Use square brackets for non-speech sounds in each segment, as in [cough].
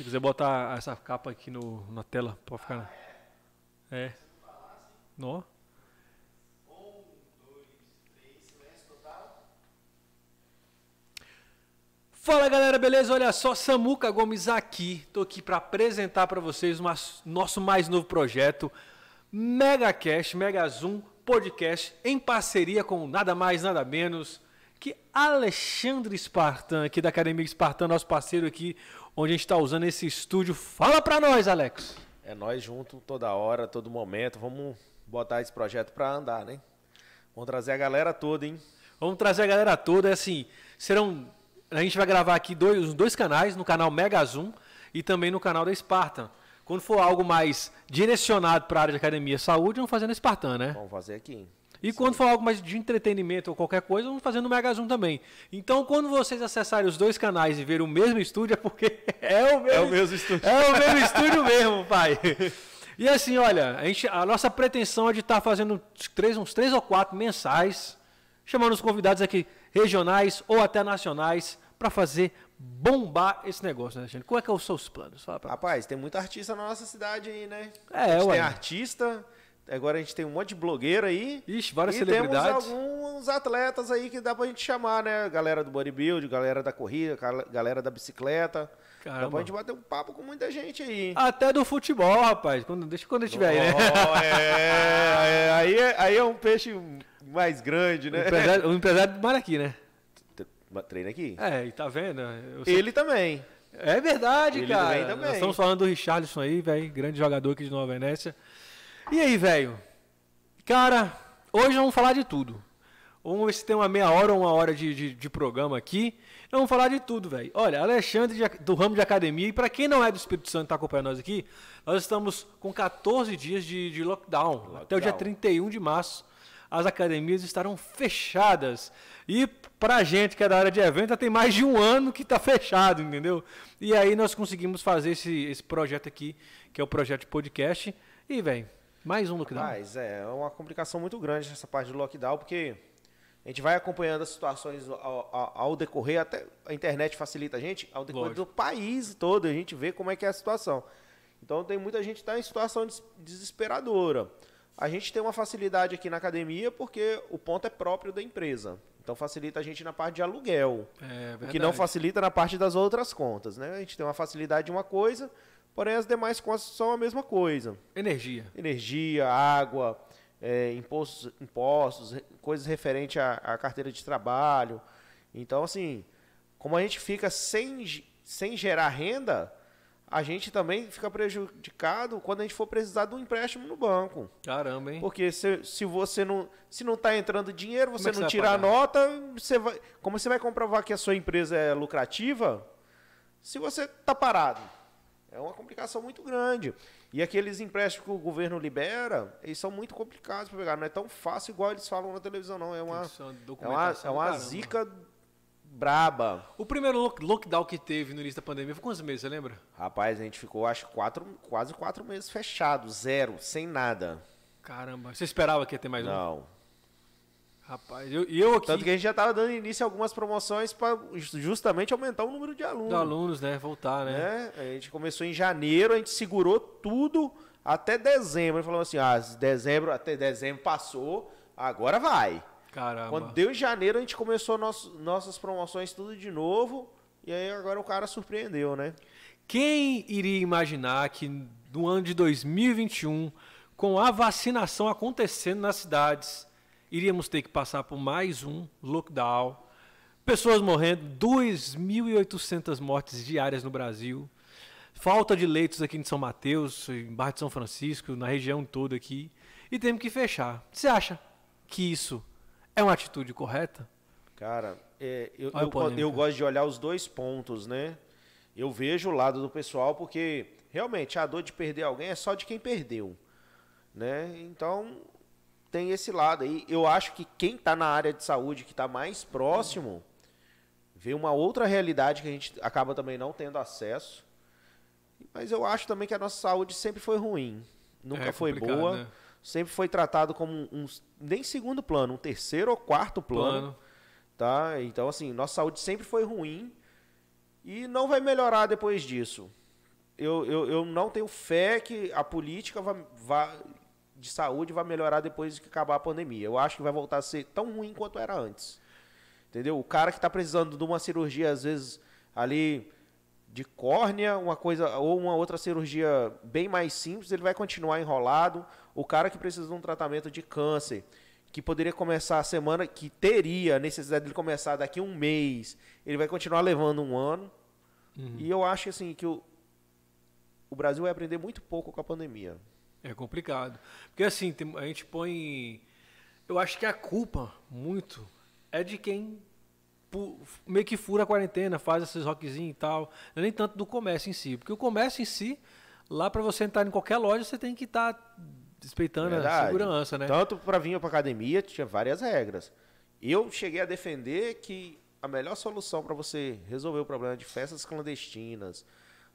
Se quiser botar essa capa aqui no, na tela, pode ficar. Ah, é. é. Nó. Um, dois, três, total. Fala galera, beleza? Olha só, Samuca Gomes aqui. Tô aqui para apresentar para vocês o nosso mais novo projeto, MegaCast, MegaZoom Podcast, em parceria com nada mais, nada menos que Alexandre Espartan, aqui da Academia Espartan, nosso parceiro aqui, onde a gente está usando esse estúdio. Fala para nós, Alex. É nós junto toda hora, todo momento. Vamos botar esse projeto para andar, né? Vamos trazer a galera toda, hein? Vamos trazer a galera toda. É assim, serão. A gente vai gravar aqui dois, dois canais, no canal Mega Zoom e também no canal da Esparta. Quando for algo mais direcionado para a área de academia e saúde, vamos fazer na Espartan, né? Vamos fazer aqui. hein? E Sim. quando for algo mais de entretenimento ou qualquer coisa, vamos fazer no Megazum também. Então, quando vocês acessarem os dois canais e verem o mesmo estúdio, é porque [laughs] é o mesmo, é o mesmo estúdio. É o mesmo estúdio mesmo, pai. E assim, olha, a, gente, a nossa pretensão é de estar tá fazendo três, uns três ou quatro mensais, chamando os convidados aqui regionais ou até nacionais, para fazer bombar esse negócio, né, gente? Qual é que são é os seus planos? Rapaz, nós. tem muito artista na nossa cidade aí, né? É, a gente ué. Tem artista, Agora a gente tem um monte de blogueiro aí. Ixi, várias e celebridades. Temos alguns atletas aí que dá pra gente chamar, né? Galera do bodybuild, galera da corrida, galera da bicicleta. Caramba. Dá pra gente bater um papo com muita gente aí. Até do futebol, rapaz. Quando, deixa quando eu estiver aí, né? É, é, aí, é, aí é um peixe mais grande, né? O empresário, o empresário mora aqui, né? Treina aqui. É, e tá vendo? Ele também. É verdade, Ele cara. Também, também. Nós estamos falando do richardson aí, velho, grande jogador aqui de Nova Venécia. E aí, velho? Cara, hoje vamos falar de tudo. Vamos ver se tem uma meia hora ou uma hora de, de, de programa aqui. Vamos falar de tudo, velho. Olha, Alexandre de, do ramo de academia, e para quem não é do Espírito Santo e tá acompanhando nós aqui, nós estamos com 14 dias de, de lockdown, lockdown, até o dia 31 de março. As academias estarão fechadas. E pra gente que é da área de evento, tem mais de um ano que está fechado, entendeu? E aí nós conseguimos fazer esse, esse projeto aqui, que é o projeto de podcast. E, velho, mais um lockdown. Mas é, é uma complicação muito grande essa parte do lockdown, porque a gente vai acompanhando as situações ao, ao, ao decorrer, até a internet facilita a gente, ao decorrer Lógico. do país todo, a gente vê como é que é a situação. Então tem muita gente que está em situação desesperadora. A gente tem uma facilidade aqui na academia porque o ponto é próprio da empresa. Então facilita a gente na parte de aluguel. É, o que não facilita na parte das outras contas. Né? A gente tem uma facilidade de uma coisa Porém, as demais coisas são a mesma coisa. Energia. Energia, água, é, impostos, impostos, coisas referentes à, à, carteira de trabalho. Então, assim, como a gente fica sem, sem gerar renda, a gente também fica prejudicado quando a gente for precisar de um empréstimo no banco. Caramba, hein? Porque se, se você não se não está entrando dinheiro, você é não tira a nota, você vai, como você vai comprovar que a sua empresa é lucrativa se você está parado? É uma complicação muito grande. E aqueles empréstimos que o governo libera, eles são muito complicados para pegar. Não é tão fácil igual eles falam na televisão, não. É uma, é uma, é uma é zica braba. O primeiro lockdown que teve no início da pandemia foi quantos meses, você lembra? Rapaz, a gente ficou, acho, quatro, quase quatro meses fechado, zero, sem nada. Caramba, você esperava que ia ter mais não. um? Não. Rapaz, eu, eu aqui. Tanto que a gente já estava dando início a algumas promoções para justamente aumentar o número de alunos. De alunos, né? Voltar, né? É, a gente começou em janeiro, a gente segurou tudo até dezembro. Falou assim: ah, dezembro, até dezembro passou, agora vai. Caramba. Quando deu em janeiro, a gente começou nosso, nossas promoções tudo de novo. E aí agora o cara surpreendeu, né? Quem iria imaginar que no ano de 2021, com a vacinação acontecendo nas cidades iríamos ter que passar por mais um lockdown, pessoas morrendo, 2.800 mortes diárias no Brasil, falta de leitos aqui em São Mateus, em Barra de São Francisco, na região toda aqui, e temos que fechar. Você acha que isso é uma atitude correta? Cara, é, eu, eu, eu gosto de olhar os dois pontos, né? Eu vejo o lado do pessoal porque realmente a dor de perder alguém é só de quem perdeu, né? Então tem esse lado aí. Eu acho que quem está na área de saúde, que está mais próximo, vê uma outra realidade que a gente acaba também não tendo acesso. Mas eu acho também que a nossa saúde sempre foi ruim. Nunca é, foi boa. Né? Sempre foi tratado como um, nem segundo plano, um terceiro ou quarto plano, plano. Tá? Então, assim, nossa saúde sempre foi ruim e não vai melhorar depois disso. Eu, eu, eu não tenho fé que a política vá, vá de saúde vai melhorar depois que acabar a pandemia. Eu acho que vai voltar a ser tão ruim quanto era antes. Entendeu? O cara que está precisando de uma cirurgia, às vezes, ali de córnea, uma coisa ou uma outra cirurgia bem mais simples, ele vai continuar enrolado. O cara que precisa de um tratamento de câncer, que poderia começar a semana, que teria necessidade de começar daqui a um mês, ele vai continuar levando um ano. Uhum. E eu acho assim que o, o Brasil vai aprender muito pouco com a pandemia. É complicado. Porque assim, a gente põe. Eu acho que a culpa, muito, é de quem meio que fura a quarentena, faz esses rockzinhos e tal. É nem tanto do comércio em si. Porque o comércio em si, lá para você entrar em qualquer loja, você tem que estar tá respeitando a segurança, né? Tanto para vir para academia, tinha várias regras. Eu cheguei a defender que a melhor solução para você resolver o problema de festas clandestinas,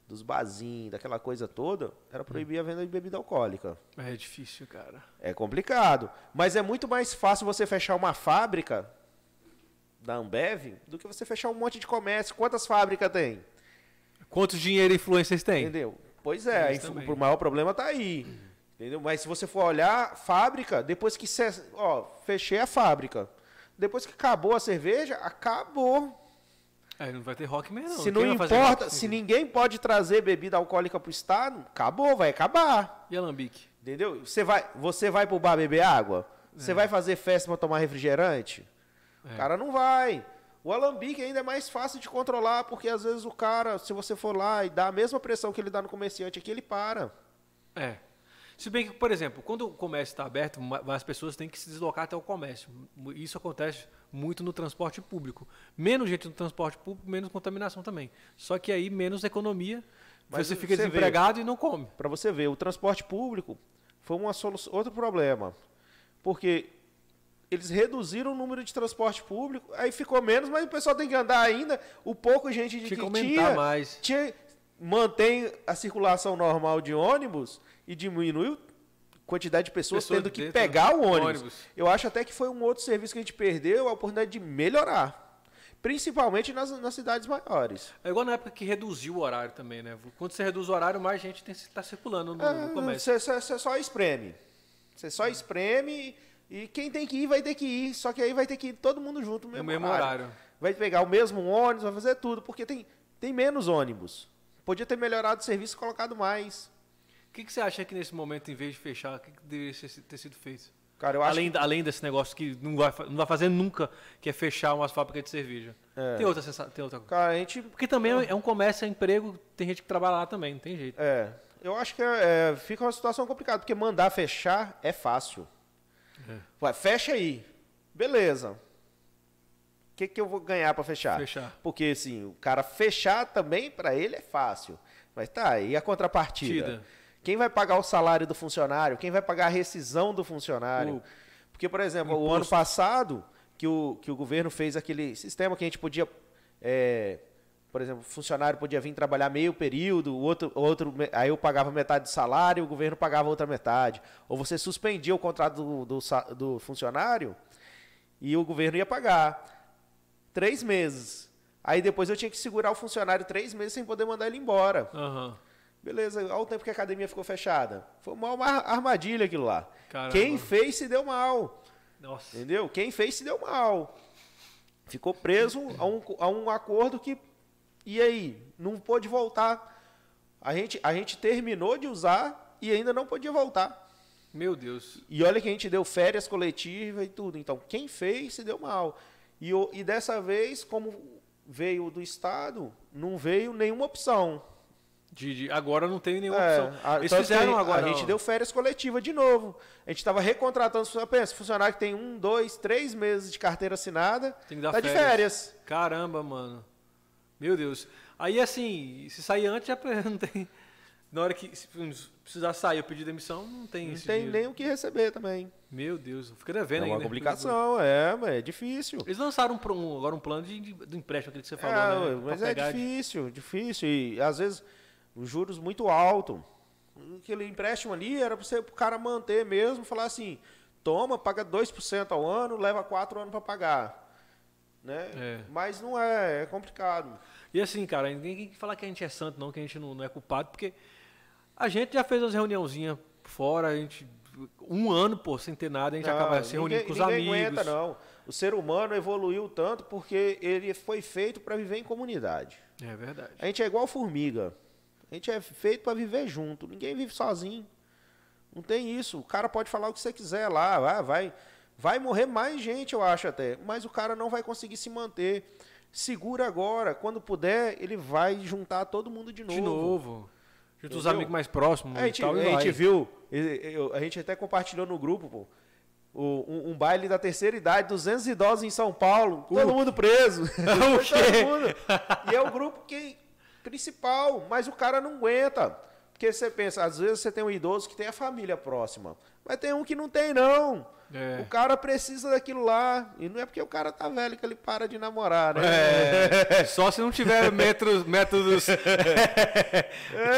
dos barzinhos, daquela coisa toda, era proibir a venda de bebida alcoólica. É difícil, cara. É complicado. Mas é muito mais fácil você fechar uma fábrica da Ambev do que você fechar um monte de comércio. Quantas fábricas tem? Quantos dinheiro e influências tem? Entendeu? Pois é, o maior problema tá aí. Uhum. Entendeu? Mas se você for olhar, fábrica, depois que. Ó, fechei a fábrica. Depois que acabou a cerveja, acabou. É, não vai ter rock mesmo. Se não, não importa, se ninguém pode trazer bebida alcoólica pro estado, acabou, vai acabar. E alambique? Entendeu? Você vai, você vai pro bar beber água? Você é. vai fazer festa para tomar refrigerante? É. O cara não vai. O alambique ainda é mais fácil de controlar, porque às vezes o cara, se você for lá e dá a mesma pressão que ele dá no comerciante aqui, ele para. É. Se bem que, por exemplo, quando o comércio está aberto, as pessoas têm que se deslocar até o comércio. Isso acontece muito no transporte público. Menos gente no transporte público, menos contaminação também. Só que aí menos economia, Mas você fica você desempregado vê, e não come. Para você ver, o transporte público foi uma solução, outro problema. Porque eles reduziram o número de transporte público, aí ficou menos, mas o pessoal tem que andar ainda. O pouco gente de tinha que, tinha, mais. tinha mantém a circulação normal de ônibus e diminuiu quantidade de pessoas, tendo que pegar o ônibus. ônibus. Eu acho até que foi um outro serviço que a gente perdeu, a oportunidade de melhorar. Principalmente nas, nas cidades maiores. É igual na época que reduziu o horário também, né? Quando você reduz o horário, mais gente está circulando no, é, no comércio. Você só espreme. Você só espreme e quem tem que ir vai ter que ir. Só que aí vai ter que ir todo mundo junto no mesmo, mesmo horário. horário. Vai pegar o mesmo ônibus, vai fazer tudo, porque tem, tem menos ônibus. Podia ter melhorado o serviço e colocado mais que, que você acha que nesse momento, em vez de fechar, o que, que deveria ter sido feito? Cara, além, que... além desse negócio que não vai, não vai fazer nunca, que é fechar umas fábricas de cerveja. É. Tem, outra sensa... tem outra coisa. Cara, a gente... Porque também é um comércio, é emprego, tem gente que trabalha lá também, não tem jeito. É. Eu acho que é, é fica uma situação complicada, porque mandar fechar é fácil. É. Vai, fecha aí. Beleza. O que, que eu vou ganhar para fechar? fechar? Porque, assim, o cara fechar também, para ele, é fácil. Mas tá, e a contrapartida? Tida. Quem vai pagar o salário do funcionário? Quem vai pagar a rescisão do funcionário? O, Porque, por exemplo, imposto. o ano passado, que o, que o governo fez aquele sistema que a gente podia. É, por exemplo, funcionário podia vir trabalhar meio período, o outro, outro, aí eu pagava metade do salário, o governo pagava outra metade. Ou você suspendia o contrato do, do, do funcionário e o governo ia pagar três meses. Aí depois eu tinha que segurar o funcionário três meses sem poder mandar ele embora. Uhum. Beleza, ao tempo que a academia ficou fechada. Foi uma armadilha aquilo lá. Caramba. Quem fez se deu mal. Nossa. Entendeu? Quem fez se deu mal. Ficou preso a um, a um acordo que. E aí? Não pôde voltar. A gente, a gente terminou de usar e ainda não podia voltar. Meu Deus. E olha que a gente deu férias coletivas e tudo. Então, quem fez se deu mal. E, e dessa vez, como veio do Estado, não veio nenhuma opção. De, de, agora não tem nenhuma é, opção. Eles fizeram agora. A gente deu férias coletiva de novo. A gente estava recontratando. Pensa, funcionário que tem um, dois, três meses de carteira assinada. Tem que dar tá férias. de férias. Caramba, mano. Meu Deus. Aí assim, se sair antes, já [laughs] não tem. Na hora que precisar sair ou pedir demissão, não tem Não tem dinheiro. nem o que receber também. Meu Deus, fica devendo é uma complicação, é, mas é difícil. Eles lançaram um, agora um plano de, de, do empréstimo, aquele que você falou, é, né? Mas é difícil, de... difícil. E às vezes os juros muito alto. Aquele empréstimo ali era para o cara manter mesmo, falar assim, toma, paga 2% ao ano, leva 4 anos para pagar. Né? É. Mas não é, é complicado. E assim, cara, ninguém tem que falar que a gente é santo, não, que a gente não, não é culpado, porque a gente já fez umas reuniãozinhas fora, a gente. Um ano, pô, sem ter nada, a gente não, acaba se reunindo ninguém, com os ninguém amigos. Aguenta, não. O ser humano evoluiu tanto porque ele foi feito para viver em comunidade. É verdade. A gente é igual formiga. A gente é feito para viver junto. Ninguém vive sozinho. Não tem isso. O cara pode falar o que você quiser lá, vai, vai morrer mais gente, eu acho até, mas o cara não vai conseguir se manter. Segura agora, quando puder, ele vai juntar todo mundo de novo. De novo. Junta os amigos mais próximos. A gente, tal, a gente viu, a gente até compartilhou no grupo, pô. Um, um, baile da terceira idade, 200 idosos em São Paulo, todo uh. mundo preso. [laughs] todo mundo. E é o grupo que principal, mas o cara não aguenta. Porque você pensa, às vezes você tem um idoso que tem a família próxima, mas tem um que não tem, não. É. O cara precisa daquilo lá. E não é porque o cara tá velho que ele para de namorar, né? É. Só se não tiver [laughs] metros, métodos [laughs] é.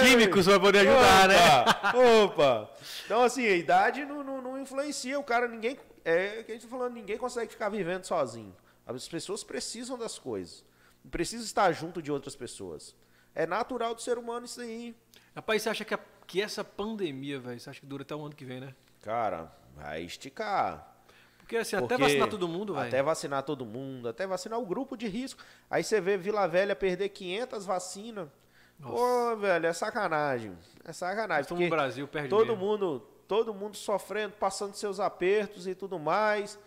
químicos pra poder ajudar, né? Opa. né? Opa! Então, assim, a idade não, não, não influencia. O cara, ninguém. É o que a gente tá falando, ninguém consegue ficar vivendo sozinho. As pessoas precisam das coisas. Precisam estar junto de outras pessoas. É natural do ser humano isso aí. Rapaz, você acha que, a, que essa pandemia, velho, você acha que dura até o ano que vem, né? Cara, vai esticar. Porque assim, Porque até vacinar todo mundo, vai. Até vacinar todo mundo, até vacinar o grupo de risco. Aí você vê Vila Velha perder 500 vacinas. Nossa. Pô, velho, é sacanagem. É sacanagem. Todo Brasil perde todo mesmo. mundo, todo mundo sofrendo, passando seus apertos e tudo mais.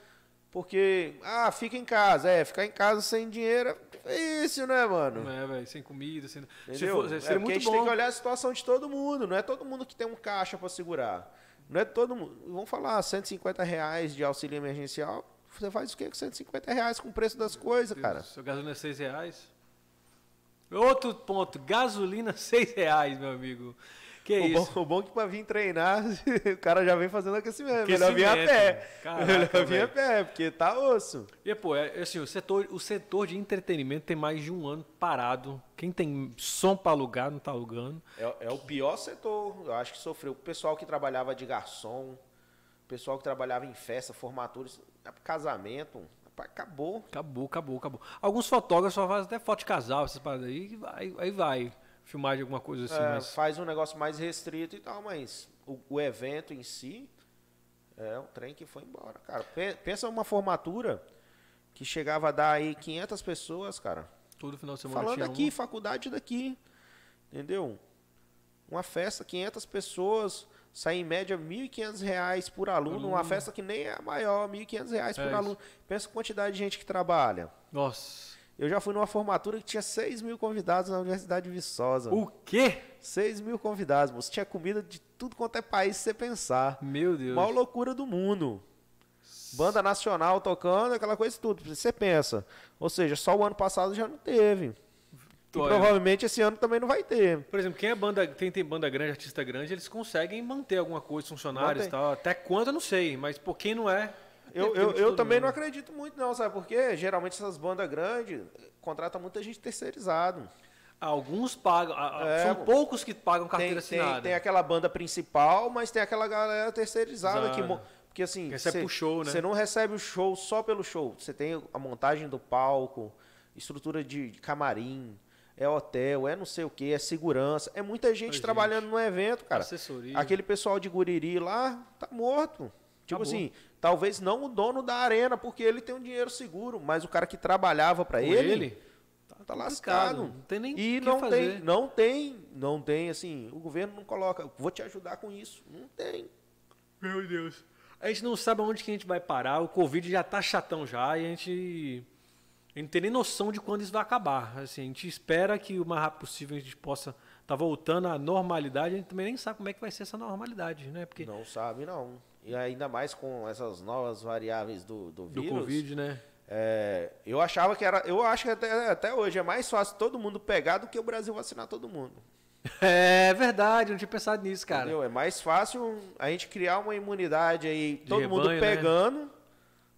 Porque, ah, fica em casa. É, ficar em casa sem dinheiro é é isso, né, mano? É, velho, sem comida, sem. Entendeu? Se é for, seria é, muito a gente bom. tem que olhar a situação de todo mundo. Não é todo mundo que tem um caixa para segurar. Não é todo mundo. Vamos falar, 150 reais de auxílio emergencial. Você faz o quê com 150 reais com o preço das coisas, cara? Seu gasolina é 6 reais. Outro ponto, gasolina 6 [laughs] reais, meu amigo. Que o isso? Bom, o bom é que pra vir treinar, [laughs] o cara já vem fazendo aquecimento. aquecimento. Melhor vir a pé. Caraca, Melhor vir a pé, porque tá osso. E, pô, é, assim, o setor, o setor de entretenimento tem mais de um ano parado. Quem tem som pra alugar, não tá alugando. É, é o pior setor, eu acho que sofreu. O pessoal que trabalhava de garçom, o pessoal que trabalhava em festa, formaturas, casamento, acabou. Acabou, acabou, acabou. Alguns fotógrafos só fazem até foto de casal, essas paradas aí, aí, aí vai filmar de alguma coisa assim. É, mas... Faz um negócio mais restrito e tal, mas o, o, evento em si é um trem que foi embora, cara. Pensa uma formatura que chegava a dar aí 500 pessoas, cara. Todo final de semana Falando tinha aqui, uma... faculdade daqui, entendeu? Uma festa, 500 pessoas, sai em média R$ 1.500 por aluno, aluno, uma festa que nem é a maior, R$ 1.500 é por isso. aluno. Pensa a quantidade de gente que trabalha. Nossa. Eu já fui numa formatura que tinha 6 mil convidados na Universidade de Viçosa. O quê? 6 mil convidados, moço. Tinha comida de tudo quanto é país se você pensar. Meu Deus. Maior loucura do mundo. Banda nacional tocando, aquela coisa tudo. Você pensa. Ou seja, só o ano passado já não teve. E provavelmente esse ano também não vai ter. Por exemplo, quem é banda, quem tem banda grande, artista grande, eles conseguem manter alguma coisa, funcionários e tal. Até quando eu não sei, mas por quem não é. É eu, eu, eu também não acredito muito, não, sabe? Porque geralmente essas bandas grandes contratam muita gente terceirizada Alguns pagam, é, são poucos que pagam carteira tem, assinada. Tem, tem, aquela banda principal, mas tem aquela galera terceirizada Exato. que. Porque assim. Recebe cê, pro show, né? Você não recebe o show só pelo show. Você tem a montagem do palco, estrutura de, de camarim é hotel, é não sei o que, é segurança. É muita gente trabalhando gente. no evento, cara. Assessoria. Aquele pessoal de Guriri lá tá morto. Tipo assim, Talvez não o dono da arena, porque ele tem um dinheiro seguro, mas o cara que trabalhava para ele, ele, tá, tá lascado. Não tem nem e não fazer. tem, não tem, não tem assim, o governo não coloca, vou te ajudar com isso, não tem. Meu Deus. A gente não sabe aonde que a gente vai parar, o Covid já tá chatão já e a gente a gente não tem nem noção de quando isso vai acabar. Assim, a gente espera que o mais rápido possível a gente possa tá voltando à normalidade, a gente também nem sabe como é que vai ser essa normalidade, né? Porque não sabe não e ainda mais com essas novas variáveis do, do vírus. Do Covid, né? É, eu achava que era. Eu acho que até, até hoje é mais fácil todo mundo pegar do que o Brasil vacinar todo mundo. [laughs] É verdade, não tinha pensado nisso, cara. Entendeu? É mais fácil a gente criar uma imunidade aí, De todo rebanho, mundo né? pegando, né?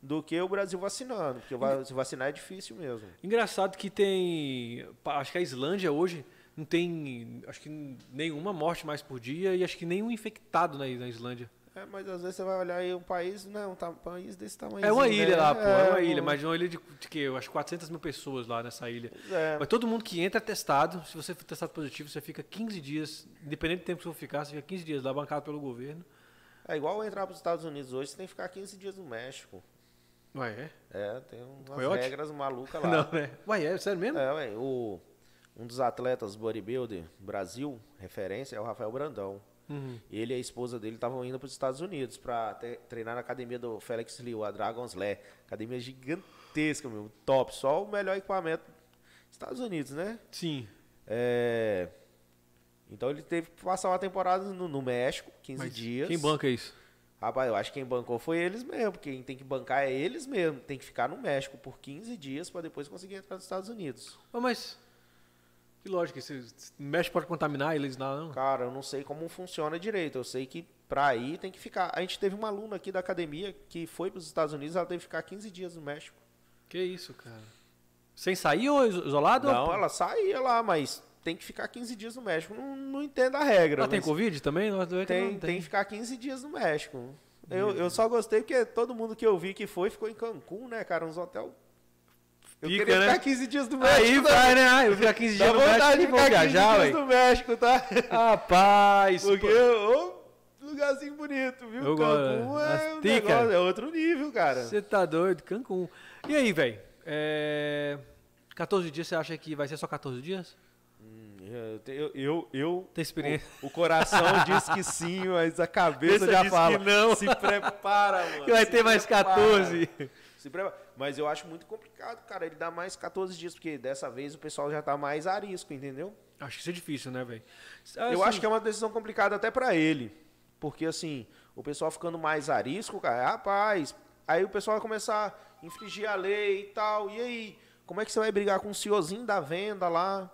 do que o Brasil vacinando. Porque se vacinar é difícil mesmo. Engraçado que tem. Acho que a Islândia hoje não tem. Acho que nenhuma morte mais por dia e acho que nenhum infectado na Islândia. É, mas às vezes você vai olhar aí um país, não, né, tá um país desse tamanho. É uma né? ilha né? lá, pô, é, é uma um... ilha, mas uma ilha de, de que? Eu acho 400 mil pessoas lá nessa ilha. É. Mas todo mundo que entra é testado, se você for testado positivo, você fica 15 dias, independente do tempo que você ficar, você fica 15 dias lá bancado pelo governo. É igual entrar para os Estados Unidos hoje, você tem que ficar 15 dias no México. Ué, é? É, tem umas Coyote? regras malucas [laughs] lá. Não, é. Ué, é sério mesmo? É, ué, o, um dos atletas bodybuilder Brasil, referência, é o Rafael Brandão. Uhum. Ele e a esposa dele estavam indo para os Estados Unidos para treinar na academia do Félix Liu, a Dragon's Lair. Academia gigantesca, meu. Top. Só o melhor equipamento dos Estados Unidos, né? Sim. É... Então ele teve que passar uma temporada no, no México, 15 Mas dias. Quem banca isso? Rapaz, eu acho que quem bancou foi eles mesmo. Quem tem que bancar é eles mesmo. Tem que ficar no México por 15 dias para depois conseguir entrar nos Estados Unidos. Mas que lógico, se mexe pode contaminar eles lá, não? Cara, eu não sei como funciona direito. Eu sei que pra ir tem que ficar. A gente teve uma aluna aqui da academia que foi para os Estados Unidos, ela teve que ficar 15 dias no México. Que isso, cara. Sem sair ou isolado? Não, ou... ela saía lá, mas tem que ficar 15 dias no México. Não, não entendo a regra. Ah, tem Covid também? Não, é tem, tem, tem que ficar 15 dias no México. Eu, eu só gostei porque todo mundo que eu vi que foi ficou em Cancún, né, cara? Uns hotel eu queria né? ficar 15 dias no México. Aí vai, né? Ah, eu ficar 15 dias no México. Dá vontade de ficar 15 viajar, dias no México, tá? Rapaz. Porque ô, é lugarzinho bonito, viu? Eu Cancún né? é, um negócio, é outro nível, cara. Você tá doido? Cancún. E aí, velho? É... 14 dias, você acha que vai ser só 14 dias? Hum, é, eu, eu, eu Tem experiência. O, o, coração diz que sim, mas a cabeça já fala. não. Se prepara, mano. Que vai ter prepara. mais 14 se prepara. Mas eu acho muito complicado, cara, ele dá mais 14 dias, porque dessa vez o pessoal já tá mais arisco, entendeu? Acho que isso é difícil, né, velho? Assim, eu acho assim, que é uma decisão complicada até para ele. Porque, assim, o pessoal ficando mais arisco, cara, é, rapaz, aí o pessoal vai começar a infringir a lei e tal. E aí, como é que você vai brigar com o senhorzinho da venda lá?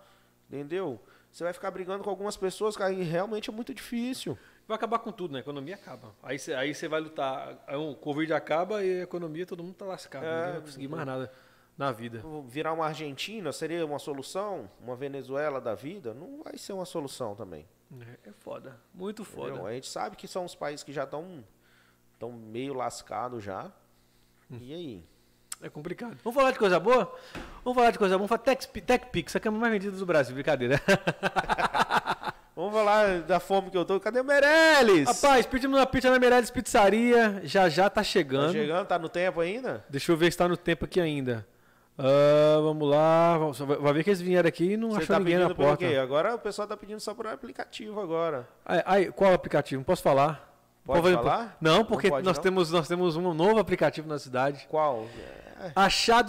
Entendeu? Você vai ficar brigando com algumas pessoas, cara, e realmente é muito difícil vai acabar com tudo, né? A economia acaba. Aí você aí vai lutar. o Covid acaba e a economia, todo mundo tá lascado. É, ninguém vai conseguir mais nada na vida. Virar uma Argentina seria uma solução? Uma Venezuela da vida? Não vai ser uma solução também. É, é foda. Muito foda. Entendeu? A gente sabe que são os países que já estão tão meio lascados já. Hum. E aí? É complicado. Vamos falar de coisa boa? Vamos falar de coisa boa. Vamos falar TechPix, tech, Pix, a câmera mais vendida do Brasil. Brincadeira. [laughs] Vamos falar da fome que eu tô. Cadê o Meirelles? Rapaz, pedimos uma pizza na Meirelles Pizzaria. Já já tá chegando. Tá chegando, tá no tempo ainda? Deixa eu ver se tá no tempo aqui ainda. Uh, vamos lá. Vai ver que eles vieram aqui e não acharam tá ninguém na porta. Quê? Agora o pessoal tá pedindo só por aplicativo agora. Ai, ai qual aplicativo? Não posso falar? Pode Pô, falar? Não, porque não pode, nós, não? Temos, nós temos um novo aplicativo na cidade. Qual? É. Achado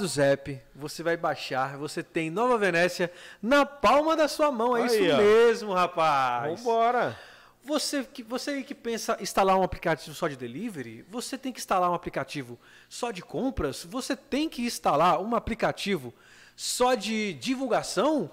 Achados Zap, você vai baixar, você tem Nova Venécia na palma da sua mão. É Aí, isso ó. mesmo, rapaz. Vambora. Você que, você que pensa instalar um aplicativo só de delivery, você tem que instalar um aplicativo só de compras, você tem que instalar um aplicativo só de divulgação,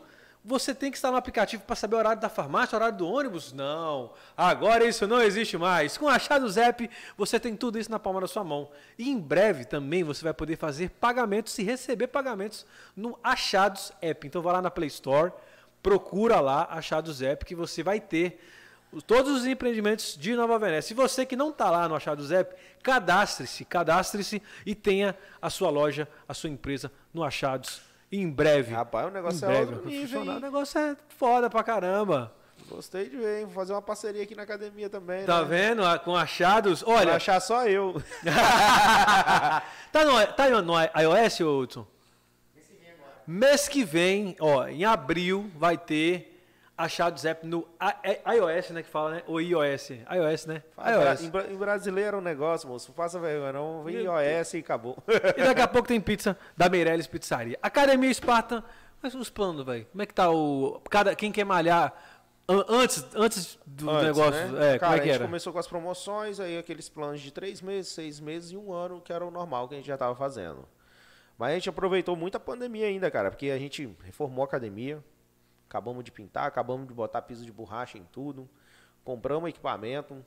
você tem que estar no aplicativo para saber o horário da farmácia, o horário do ônibus? Não. Agora isso não existe mais. Com o Achados App, você tem tudo isso na palma da sua mão. E em breve também você vai poder fazer pagamentos e receber pagamentos no Achados App. Então vá lá na Play Store, procura lá Achados App que você vai ter todos os empreendimentos de Nova Venécia. E você que não está lá no Achados App, cadastre-se, cadastre-se e tenha a sua loja, a sua empresa no Achados App. Em breve. Rapaz, o negócio em é breve, outro nível, O negócio é foda pra caramba. Gostei de ver, hein? Vou fazer uma parceria aqui na academia também. Tá né? vendo? Ah, com achados. Olha. Vai achar só eu. [laughs] [laughs] tá, no, tá no iOS, Hudson? Mês que vem agora. Mês que vem, ó, em abril vai ter o Zap no é, iOS, né? Que fala, né? Ou iOS. iOS, né? iOS. Em, brasileiro é um negócio, moço. Faça vergonha, não. Vem iOS e acabou. E daqui a [laughs] pouco tem pizza da Meirelles Pizzaria. Academia Esparta. Mas os planos, velho. Como é que tá o. Cada, quem quer malhar. Antes, antes do antes, negócio. Né? É, Cara, como é que era? a gente começou com as promoções, aí aqueles planos de três meses, seis meses e um ano, que era o normal que a gente já tava fazendo. Mas a gente aproveitou muito a pandemia ainda, cara, porque a gente reformou a academia, Acabamos de pintar, acabamos de botar piso de borracha em tudo. Compramos equipamento.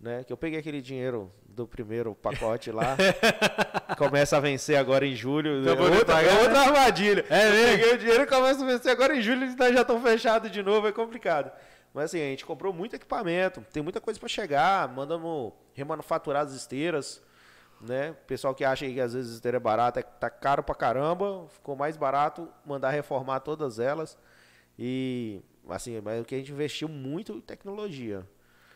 Né? Que eu peguei aquele dinheiro do primeiro pacote lá. [laughs] começa a vencer agora em julho. é outra, né? outra armadilha. É eu mesmo? peguei o dinheiro e começa a vencer agora em julho, eles então já estão fechados de novo, é complicado. Mas assim, a gente comprou muito equipamento, tem muita coisa para chegar, mandamos remanufaturar as esteiras, né? Pessoal que acha que às vezes esteira é barata, é, tá caro pra caramba, ficou mais barato mandar reformar todas elas. E, assim, mas é o que a gente investiu muito em tecnologia.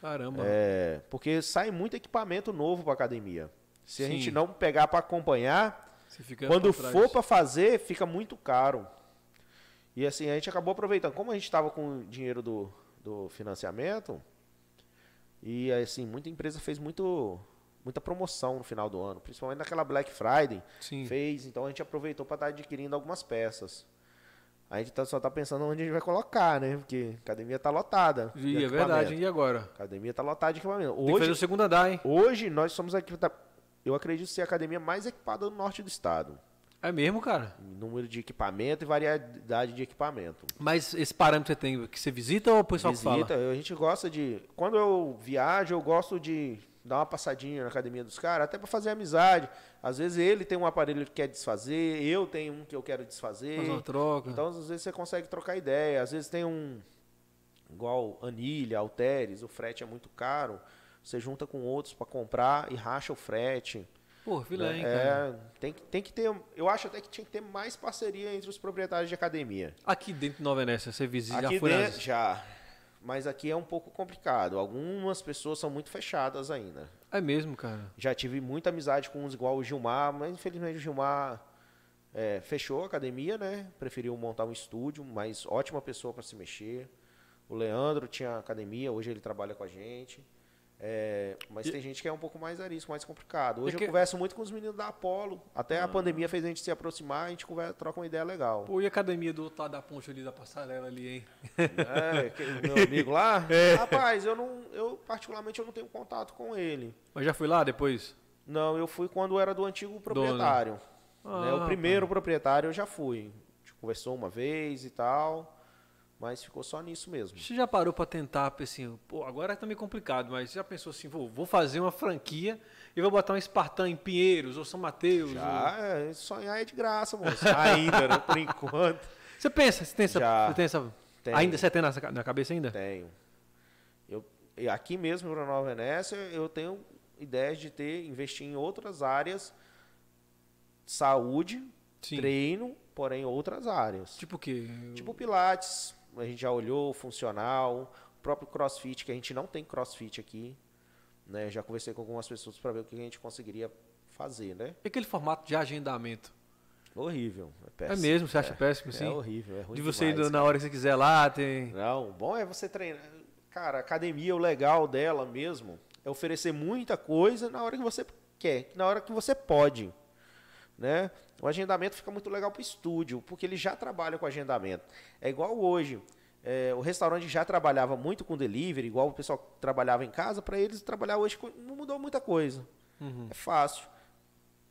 Caramba. É, porque sai muito equipamento novo para academia. Se Sim. a gente não pegar para acompanhar, quando pra for para fazer, fica muito caro. E assim, a gente acabou aproveitando. Como a gente estava com o dinheiro do, do financiamento, e assim, muita empresa fez muito muita promoção no final do ano, principalmente naquela Black Friday. Sim. Fez, então a gente aproveitou para estar tá adquirindo algumas peças. A gente tá, só tá pensando onde a gente vai colocar, né? Porque a academia tá lotada. E é verdade, e agora? A academia tá lotada de equipamento. Hoje, Tem que fazer o segundo andar, hein? Hoje nós somos aqui. Eu acredito ser a academia mais equipada do norte do estado. É mesmo, cara? Número de equipamento e variedade de equipamento. Mas esse parâmetro você tem que você visita ou o pessoal visita, que fala? A gente gosta de. Quando eu viajo, eu gosto de dar uma passadinha na academia dos caras, até para fazer amizade. Às vezes ele tem um aparelho que quer desfazer, eu tenho um que eu quero desfazer. Mas não troca. Então, às vezes você consegue trocar ideia. Às vezes tem um igual anilha, alteres, o frete é muito caro. Você junta com outros para comprar e racha o frete. Pô, filé, né? hein, é, cara? É, tem, tem que ter. Eu acho até que tinha que ter mais parceria entre os proprietários de academia. Aqui dentro de Nova Venécia, você visita aqui já foi Já. Mas aqui é um pouco complicado. Algumas pessoas são muito fechadas ainda. É mesmo, cara? Já tive muita amizade com uns igual o Gilmar, mas infelizmente o Gilmar é, fechou a academia, né? Preferiu montar um estúdio, mas ótima pessoa para se mexer. O Leandro tinha academia, hoje ele trabalha com a gente. É, mas e... tem gente que é um pouco mais arisco, mais complicado. Hoje que... eu converso muito com os meninos da Apolo. Até ah. a pandemia fez a gente se aproximar, a gente conversa, troca uma ideia legal. Pô, e a academia do outro lado da ponte ali, da passarela ali, hein? É, [laughs] meu amigo lá. É. Rapaz, eu não. Eu, particularmente, eu não tenho contato com ele. Mas já fui lá depois? Não, eu fui quando era do antigo proprietário. Ah, né? O ah, primeiro proprietário eu já fui. A gente conversou uma vez e tal. Mas ficou só nisso mesmo. Você já parou para tentar, assim, pô, agora tá meio complicado, mas já pensou assim, vou, vou fazer uma franquia e vou botar um Espartan em Pinheiros ou São Mateus? Já, ou... É, sonhar é de graça, moço. [laughs] ainda, né? Por enquanto. Você pensa, você tem essa... você tem essa tenho. ainda você tem nessa, na cabeça ainda? Tenho. Eu, aqui mesmo, em Nova Venécia, eu tenho ideias de ter, investir em outras áreas, saúde, Sim. treino, porém outras áreas. Tipo o quê? Tipo pilates a gente já olhou funcional, o próprio crossfit, que a gente não tem crossfit aqui. Né? Já conversei com algumas pessoas para ver o que a gente conseguiria fazer, né? E aquele formato de agendamento? Horrível. É, é péssimo, é mesmo? Você acha é, péssimo, é sim? É horrível, é ruim De você ir na hora que você quiser lá, tem... Não, bom é você treinar. Cara, a academia, o legal dela mesmo é oferecer muita coisa na hora que você quer, na hora que você pode né? O agendamento fica muito legal para o estúdio, porque ele já trabalha com agendamento. É igual hoje. É, o restaurante já trabalhava muito com delivery, igual o pessoal trabalhava em casa, para eles trabalhar hoje não mudou muita coisa. Uhum. É fácil.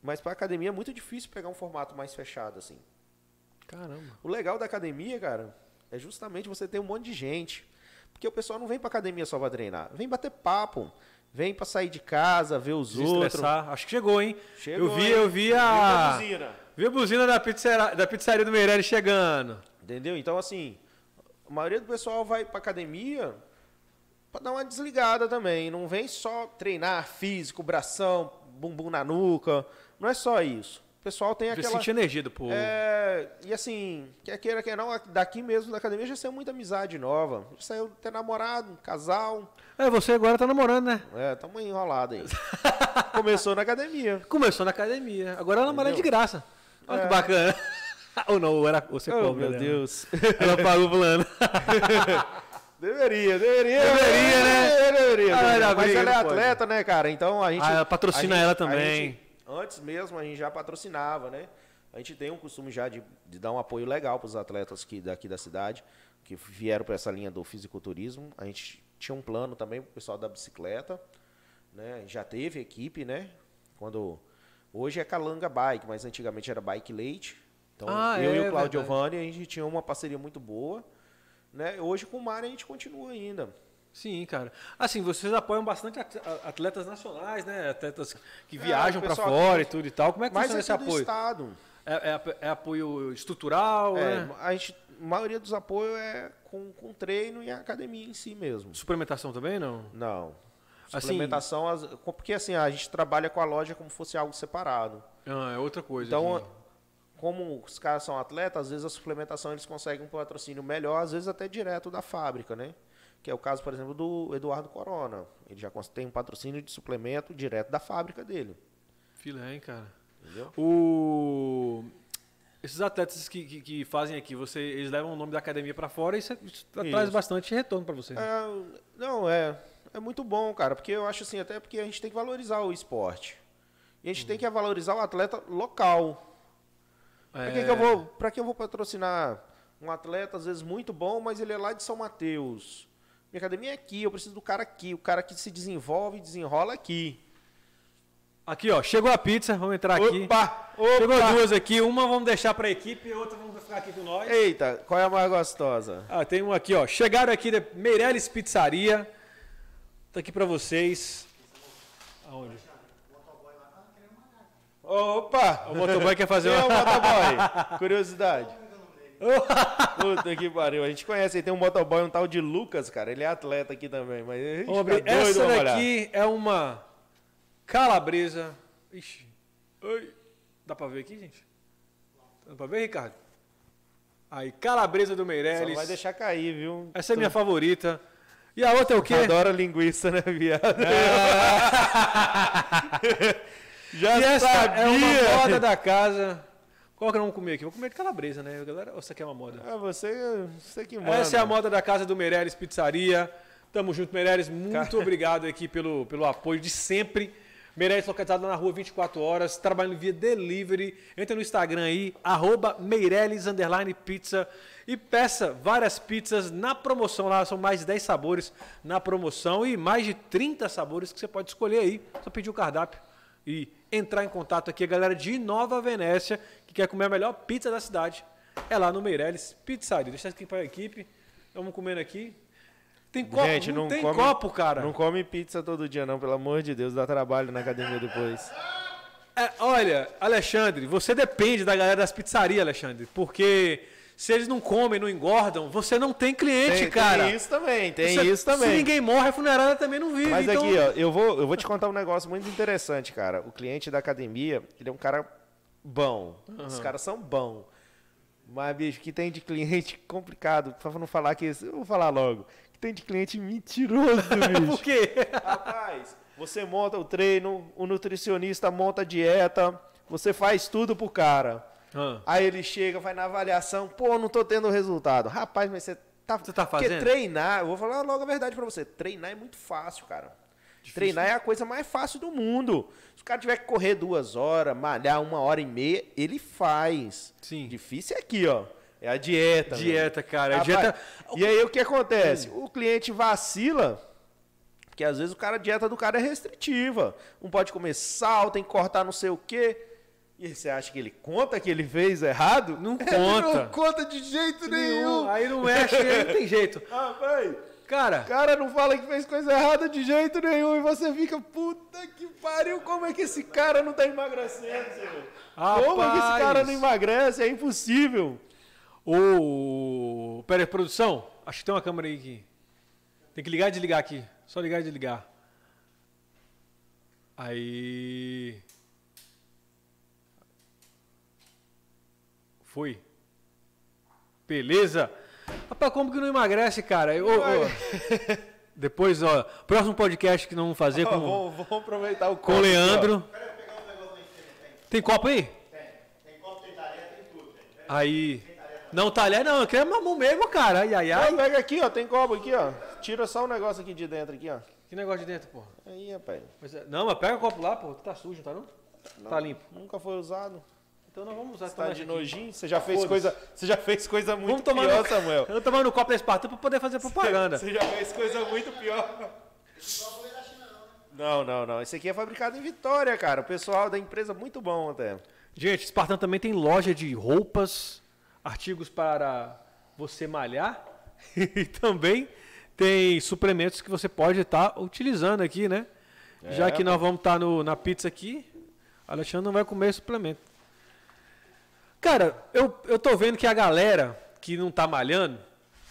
Mas para academia é muito difícil pegar um formato mais fechado assim. Caramba. O legal da academia, cara, é justamente você ter um monte de gente. Porque o pessoal não vem para academia só para treinar, vem bater papo. Vem para sair de casa, ver os outros. Acho que chegou, hein? Chegou, eu vi, hein? eu vi a. Vi a buzina. Vi a buzina da, pizzera da pizzaria do Meirelles chegando. Entendeu? Então, assim, a maioria do pessoal vai pra academia para dar uma desligada também. Não vem só treinar físico, bração, bumbum na nuca. Não é só isso. O pessoal tem aquela. Sente energia do povo. É, e assim, quer queira, quer não, daqui mesmo da academia já saiu muita amizade nova. Já saiu até namorado, casal. É, você agora tá namorando, né? É, tamo enrolado aí. [laughs] Começou na academia. Começou na academia. Agora ela namora de graça. Olha é. que bacana. [laughs] Ou não, era você oh, como, Meu né? Deus. [laughs] Ela pagou plano. Deveria, deveria. Né? Deveria, né? Deveria, deveria. Ah, Mas briga, ela é atleta, pode. né, cara? Então a gente. Ah, patrocina gente, ela também. Antes mesmo a gente já patrocinava, né? A gente tem um costume já de, de dar um apoio legal para os atletas que, daqui da cidade, que vieram para essa linha do fisiculturismo. A gente tinha um plano também para o pessoal da bicicleta, né? Já teve equipe, né? Quando hoje é Calanga Bike, mas antigamente era Bike Leite. Então, ah, eu é, e o é Claudio Giovanni, a gente tinha uma parceria muito boa, né? Hoje com o Mário a gente continua ainda. Sim, cara. Assim, vocês apoiam bastante atletas nacionais, né? Atletas que é, viajam é, para fora que... e tudo e tal. Como é que Mas funciona é esse apoio? Estado. É, é, é apoio estrutural? É, né? a, gente, maioria dos apoios é com, com treino e academia em si mesmo. Suplementação também, não? Não. Assim suplementação, assim, porque assim, a gente trabalha com a loja como fosse algo separado. Ah, é outra coisa. Então, assim. como os caras são atletas, às vezes a suplementação eles conseguem um patrocínio melhor, às vezes até direto da fábrica, né? que é o caso, por exemplo, do Eduardo Corona. Ele já tem um patrocínio de suplemento direto da fábrica dele. Filé, hein, cara? Entendeu? O... Esses atletas que, que, que, fazem aqui, você, eles levam o nome da academia para fora e isso, é, isso, traz bastante retorno para você. É, não, é, é muito bom, cara, porque eu acho assim, até porque a gente tem que valorizar o esporte. E a gente tem que valorizar o atleta local. É... Para que, que, eu é. vou, que eu vou patrocinar um atleta, às vezes, muito bom, mas ele é lá de São Mateus? minha academia é aqui, eu preciso do cara aqui, o cara que se desenvolve e desenrola aqui. Aqui, ó, chegou a pizza, vamos entrar opa, aqui. Opa! Chegou duas aqui, uma vamos deixar para a equipe e outra vamos ficar aqui com nós. Eita, qual é a mais gostosa? Ah, tem uma aqui, ó. Chegaram aqui da Meirelles Pizzaria. Tá aqui para vocês. Aonde? Opa! O motoboy quer fazer uma... É o motoboy? Curiosidade. Puta que pariu. A gente conhece, aí tem um motoboy, um tal de Lucas, cara. Ele é atleta aqui também, mas. Ô, tá essa daqui é uma calabresa. Ixi. Oi. Dá pra ver aqui, gente? Dá pra ver, Ricardo? Aí, calabresa do Meirelles. Só vai deixar cair, viu? Essa é Tô... minha favorita. E a outra é o quê? Adora linguiça, né, viado? Ah. [laughs] [laughs] Já e sabia. é uma moda da casa. Qual que nós vamos comer aqui? Vamos comer de calabresa, né? Galera, ou você quer uma moda? Ah, você, você que manda. Essa é a moda da Casa do Meireles Pizzaria. Tamo junto, Meireles. Muito obrigado aqui pelo, pelo apoio de sempre. Meireles localizado na rua 24 horas, trabalhando via delivery. Entra no Instagram aí, arroba Meirelles Pizza e peça várias pizzas na promoção lá. São mais de 10 sabores na promoção e mais de 30 sabores que você pode escolher aí. Só pedir o cardápio e entrar em contato aqui a galera de Nova Venécia, que quer comer a melhor pizza da cidade. É lá no Meireles Pizzaria. Deixa aqui para a equipe. Vamos comendo aqui. Tem copo, Gente, não, não tem come, copo, cara. Não come pizza todo dia, não, pelo amor de Deus, dá trabalho na academia depois. É, olha, Alexandre, você depende da galera das pizzarias, Alexandre, porque se eles não comem, não engordam, você não tem cliente, tem, cara. Tem isso também, tem você, isso também. Se ninguém morre, a funerária também não vive. Mas então... aqui, ó, eu vou, eu vou te contar um negócio muito interessante, cara. O cliente da academia, ele é um cara bom. Uhum. Os caras são bons. Mas, bicho, que tem de cliente [laughs] complicado. Pra não falar que. Eu vou falar logo. Que tem de cliente mentiroso, [laughs] bicho. Por quê? Rapaz, você monta o treino, o nutricionista monta a dieta, você faz tudo pro cara. Ah. Aí ele chega, vai na avaliação, pô, não tô tendo resultado. Rapaz, mas você tá. Você tá fazendo? Porque treinar, eu vou falar logo a verdade para você, treinar é muito fácil, cara. Difícil. Treinar é né? a coisa mais fácil do mundo. Se o cara tiver que correr duas horas, malhar uma hora e meia, ele faz. Sim. Difícil é aqui, ó. É a dieta. Dieta, mano. cara. É a dieta... E aí o que acontece? Hum. O cliente vacila. Porque às vezes o cara, a dieta do cara é restritiva. Não pode comer sal, tem que cortar não sei o quê. E você acha que ele conta que ele fez errado? Não [laughs] conta. Ele não conta de jeito nenhum. nenhum. Aí não mexe, aí não tem jeito. Ah, [laughs] vai. Cara. cara não fala que fez coisa errada de jeito nenhum. E você fica, puta que pariu, como é que esse cara não tá emagrecendo, senhor? Como é que esse cara não emagrece? É impossível. Ô, pera aí, produção, acho que tem uma câmera aí aqui. Tem que ligar e desligar aqui. Só ligar e desligar. Aí. Foi. Beleza. Rapaz, como que não emagrece, cara? Eu, eu, [laughs] depois, ó, próximo podcast que não vamos fazer com, vamos, vamos aproveitar o com o Leandro. Aqui, tem copo aí? Tem. Tem copo, tem talher, tem tudo. Tem. Aí. Não, talher não, eu quero é mamu mesmo, cara. Ai, ai, ai. Pega aqui, ó, tem copo aqui, ó. Tira só o um negócio aqui de dentro, aqui, ó. Que negócio de dentro, pô? Aí, rapaz. É. não, mas pega o copo lá, pô, que tá sujo, tá não? não tá limpo. Nunca foi usado. Então não vamos usar Você tá de nojinho? Você já fez coisa, você já fez coisa muito vamos tomar pior, no... Samuel. Eu tomando no copo Espartano para poder fazer propaganda. Você, você já fez coisa muito pior. Não, não, não. Esse aqui é fabricado em Vitória, cara. O pessoal da empresa muito bom até. Gente, Espartano também tem loja de roupas, artigos para você malhar [laughs] e também tem suplementos que você pode estar tá utilizando aqui, né? É, Já que nós vamos estar tá na pizza aqui, Alexandre não vai comer suplemento. Cara, eu, eu tô vendo que a galera que não tá malhando,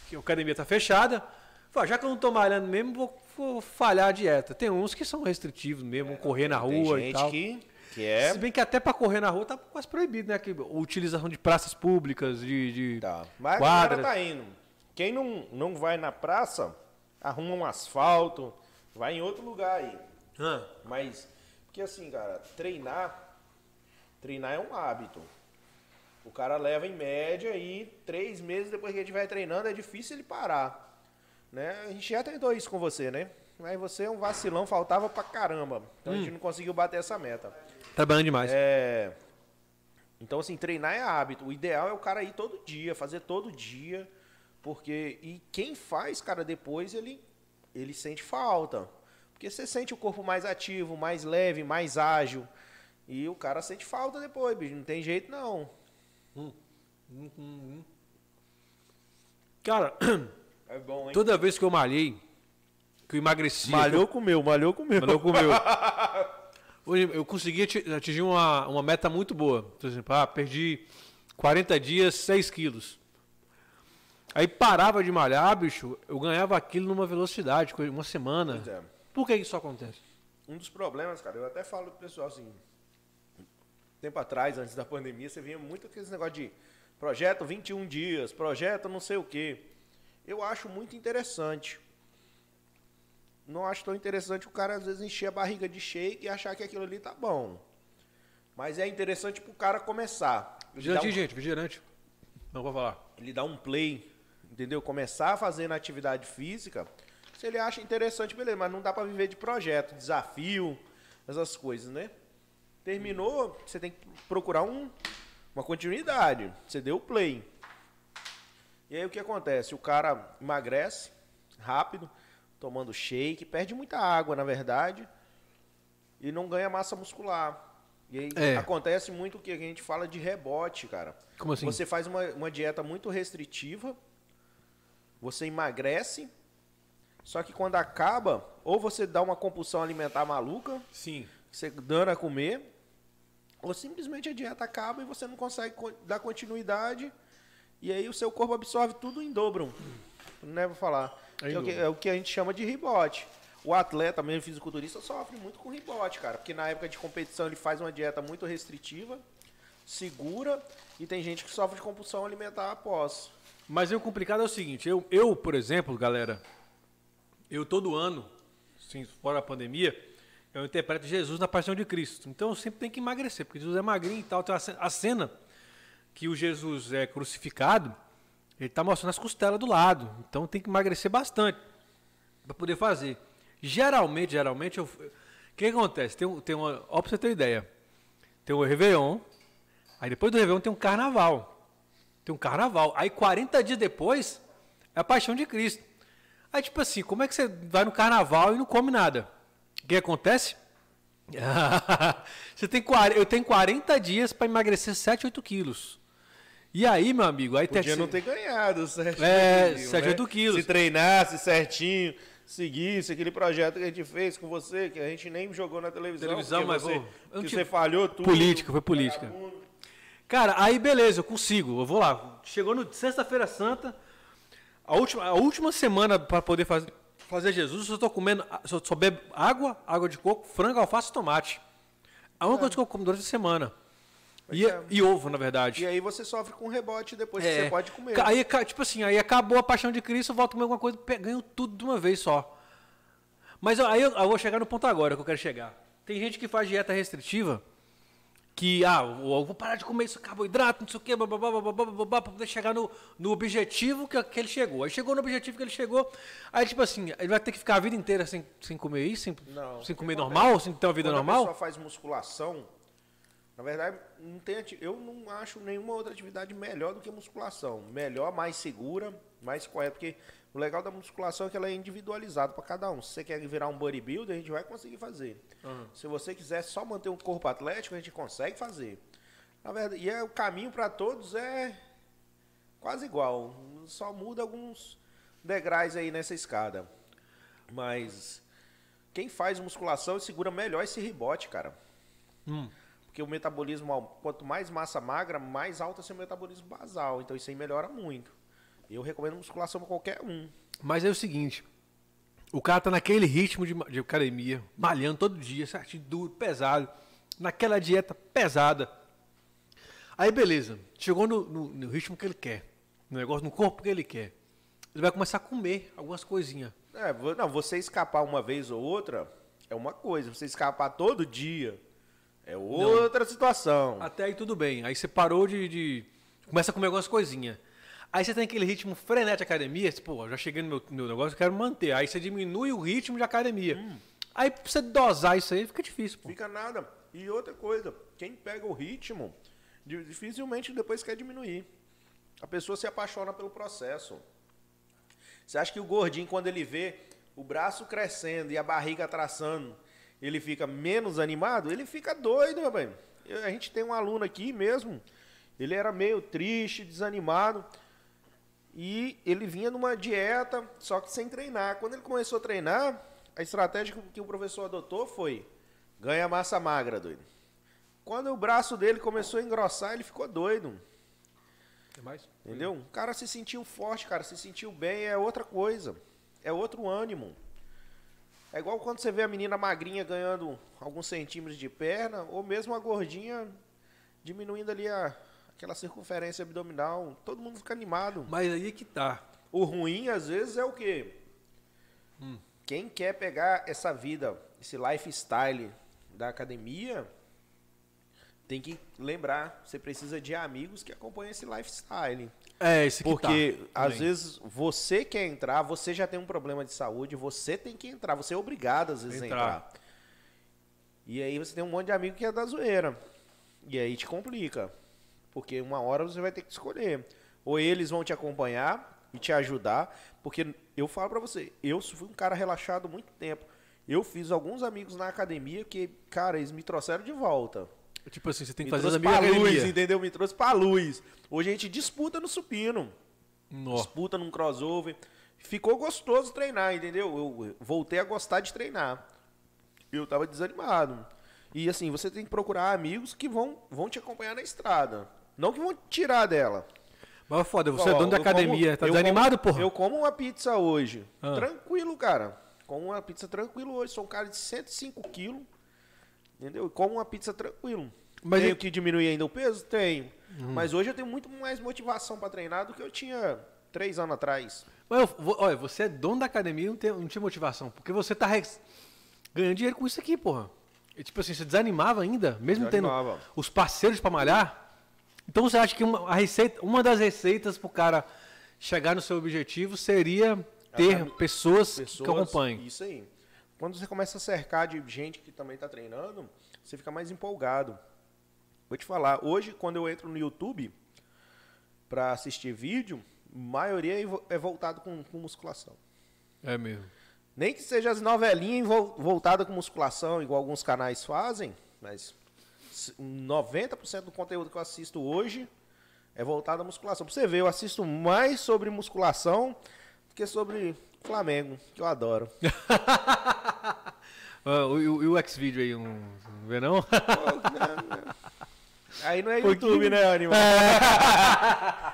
que a academia tá fechada, fala, já que eu não tô malhando mesmo, vou, vou falhar a dieta. Tem uns que são restritivos mesmo, é, correr na rua e tal. Que, que é... Se bem que até para correr na rua tá quase proibido, né? Que, utilização de praças públicas, de, de tá. Mas quadras. a galera tá indo. Quem não, não vai na praça, arruma um asfalto, vai em outro lugar aí. Hã? Ah. Mas, porque assim, cara, treinar, treinar é um hábito. O cara leva em média aí três meses depois que ele estiver treinando, é difícil ele parar. Né? A gente já tentou isso com você, né? Mas você é um vacilão, faltava pra caramba. Então hum. a gente hum. não conseguiu bater essa meta. Trabalhando demais. É... Então, assim, treinar é hábito. O ideal é o cara ir todo dia, fazer todo dia. Porque. E quem faz, cara, depois ele, ele sente falta. Porque você sente o corpo mais ativo, mais leve, mais ágil. E o cara sente falta depois, bicho. Não tem jeito não. Hum. hum, hum, hum, Cara, é bom, hein? toda vez que eu malhei, que eu emagreci. Malhou, eu... [laughs] meu, malhou, meu, Malhou, com meu. [laughs] eu consegui atingir uma, uma meta muito boa. Por exemplo, ah, perdi 40 dias, 6 quilos. Aí parava de malhar, bicho, eu ganhava aquilo numa velocidade, uma semana. É. Por que isso acontece? Um dos problemas, cara, eu até falo pro pessoal assim, tempo atrás, antes da pandemia, você vinha muito aqueles negócio de projeto 21 dias, projeto não sei o quê. Eu acho muito interessante. Não acho tão interessante o cara, às vezes, encher a barriga de shake e achar que aquilo ali tá bom. Mas é interessante pro cara começar. Vigilante, um... gente, vigilante. Não vou falar. Ele dá um play, entendeu? Começar fazendo atividade física, se ele acha interessante, beleza, mas não dá para viver de projeto, desafio, essas coisas, né? Terminou, você tem que procurar um, uma continuidade. Você deu o play. E aí o que acontece? O cara emagrece rápido, tomando shake, perde muita água, na verdade, e não ganha massa muscular. E aí é. acontece muito o que a gente fala de rebote, cara. Como assim? Você faz uma, uma dieta muito restritiva, você emagrece, só que quando acaba, ou você dá uma compulsão alimentar maluca. Sim você dando a comer, ou simplesmente a dieta acaba e você não consegue dar continuidade, e aí o seu corpo absorve tudo em dobro. Não né, vou falar. É, o que, é o que a gente chama de ribote. O atleta, mesmo fisiculturista, sofre muito com ribote, cara, porque na época de competição ele faz uma dieta muito restritiva, segura, e tem gente que sofre de compulsão alimentar após. Mas o complicado é o seguinte, eu, eu por exemplo, galera, eu todo ano, sim, fora a pandemia, eu interpreto Jesus na paixão de Cristo. Então eu sempre tenho que emagrecer, porque Jesus é magrinho e tal. Então a cena que o Jesus é crucificado, ele está mostrando as costelas do lado. Então tem que emagrecer bastante para poder fazer. Geralmente, geralmente, eu, o que acontece? Tem, tem uma, ó, para você ter ideia, tem o Réveillon, aí depois do Réveillon tem um carnaval. Tem um carnaval. Aí 40 dias depois é a paixão de Cristo. Aí tipo assim, como é que você vai no carnaval e não come nada? O que acontece? [laughs] Você tem 40, eu tenho 40 dias para emagrecer 7, 8 quilos. E aí, meu amigo, aí Podia ter... não ter ganhado 7, é, 7 né? 8 quilos. Se treinasse certinho, seguisse aquele projeto que a gente fez com você, que a gente nem jogou na televisão. Televisão, mas você, eu, eu você falhou tudo. Política, foi política. Cara, aí beleza, eu consigo. Eu vou lá. Chegou no sexta-feira santa, a última, a última semana para poder fazer fazer Jesus, eu estou comendo, ah, só, só bebo água, água de coco, frango, alface e tomate. A única é. coisa que eu como durante a semana. E, é. e, ovo, na verdade. E aí você sofre com rebote depois é. que você pode comer. Aí, é tipo assim, aí acabou a paixão de Cristo, eu volto a comer alguma coisa, ganho tudo de uma vez só. Mas aí eu, eu vou chegar no ponto agora que eu quero chegar. Tem gente que faz dieta restritiva que, ah, eu vou parar de comer isso, carboidrato, não sei o quê, babá, babá, para poder chegar no, no objetivo que, que ele chegou. Aí chegou no objetivo que ele chegou, aí, tipo assim, ele vai ter que ficar a vida inteira sem, sem comer isso, sem, não, sem comer normal, sem ter uma vida normal? Quando a pessoa faz musculação, na verdade, não tem, eu não acho nenhuma outra atividade melhor do que musculação. Melhor, mais segura, mais correta, porque o legal da musculação é que ela é individualizada para cada um. Se você quer virar um bodybuilder, a gente vai conseguir fazer. Uhum. Se você quiser só manter um corpo atlético, a gente consegue fazer. Na verdade, e é, o caminho para todos é quase igual. Só muda alguns degraus aí nessa escada. Mas quem faz musculação segura melhor esse rebote, cara. Hum. Porque o metabolismo, quanto mais massa magra, mais alto é seu metabolismo basal. Então isso aí melhora muito. Eu recomendo musculação pra qualquer um. Mas é o seguinte. O cara tá naquele ritmo de, de academia, malhando todo dia, certinho, duro, pesado, naquela dieta pesada. Aí beleza, chegou no, no, no ritmo que ele quer, no negócio, no corpo que ele quer. Ele vai começar a comer algumas coisinhas. É, não, você escapar uma vez ou outra é uma coisa, você escapar todo dia é outra não. situação. Até aí tudo bem, aí você parou de, de... começa a comer algumas coisinhas. Aí você tem aquele ritmo frenético de academia, pô, já cheguei no meu, meu negócio, eu quero manter. Aí você diminui o ritmo de academia. Hum. Aí pra você dosar isso aí fica difícil, pô. Fica nada. E outra coisa, quem pega o ritmo, dificilmente depois quer diminuir. A pessoa se apaixona pelo processo. Você acha que o gordinho, quando ele vê o braço crescendo e a barriga traçando, ele fica menos animado? Ele fica doido, meu bem. A gente tem um aluno aqui mesmo, ele era meio triste, desanimado. E ele vinha numa dieta, só que sem treinar. Quando ele começou a treinar, a estratégia que o professor adotou foi ganha massa magra, doido. Quando o braço dele começou a engrossar, ele ficou doido. É mais? Entendeu? O cara se sentiu forte, cara, se sentiu bem, é outra coisa. É outro ânimo. É igual quando você vê a menina magrinha ganhando alguns centímetros de perna, ou mesmo a gordinha diminuindo ali a, aquela circunferência abdominal, todo mundo fica animado. Mas aí é que tá. O ruim, às vezes, é o quê? Hum. Quem quer pegar essa vida, esse lifestyle da academia, tem que lembrar, você precisa de amigos que acompanhem esse lifestyle. É, esse tá, Porque tá. às Bem. vezes você quer entrar, você já tem um problema de saúde, você tem que entrar, você é obrigado às vezes entrar. a entrar. E aí você tem um monte de amigo que é da zoeira. E aí te complica. Porque uma hora você vai ter que escolher. Ou eles vão te acompanhar e te ajudar, porque eu falo para você, eu fui um cara relaxado muito tempo. Eu fiz alguns amigos na academia que, cara, eles me trouxeram de volta. Tipo assim, você tem que me fazer a minha luz, entendeu? Me trouxe pra luz. Hoje a gente disputa no supino. Disputa num crossover. Ficou gostoso treinar, entendeu? Eu voltei a gostar de treinar. Eu tava desanimado. E assim, você tem que procurar amigos que vão, vão te acompanhar na estrada. Não que vão tirar dela. Mas é foda, você é dono da academia, tá como, tá desanimado, como, porra? Eu como uma pizza hoje. Ah. Tranquilo, cara. Como uma pizza tranquilo hoje. Sou um cara de 105 quilos. Entendeu? Como uma pizza tranquilo. Mas tenho que diminuir ainda o peso? Tenho. Hum. Mas hoje eu tenho muito mais motivação para treinar do que eu tinha três anos atrás. Mas eu, olha, você é dono da academia e não, tem, não tinha motivação. Porque você tá ganhando dinheiro com isso aqui, porra. E, tipo assim, você desanimava ainda, mesmo desanimava. tendo os parceiros para malhar? Então você acha que uma, receita, uma das receitas para o cara chegar no seu objetivo seria ter ah, pessoas, pessoas, que acompanhem? Isso aí. Quando você começa a cercar de gente que também está treinando, você fica mais empolgado. Vou te falar, hoje quando eu entro no YouTube para assistir vídeo, a maioria é, é voltado com, com musculação. É mesmo. Nem que seja as novelinhas voltadas com musculação, igual alguns canais fazem, mas 90% do conteúdo que eu assisto hoje é voltado à musculação. Pra você ver, eu assisto mais sobre musculação do que sobre Flamengo, que eu adoro. [laughs] Ah, e o X-Video aí, não vê não? [laughs] aí não é YouTube, né, animal? Né? [laughs] É.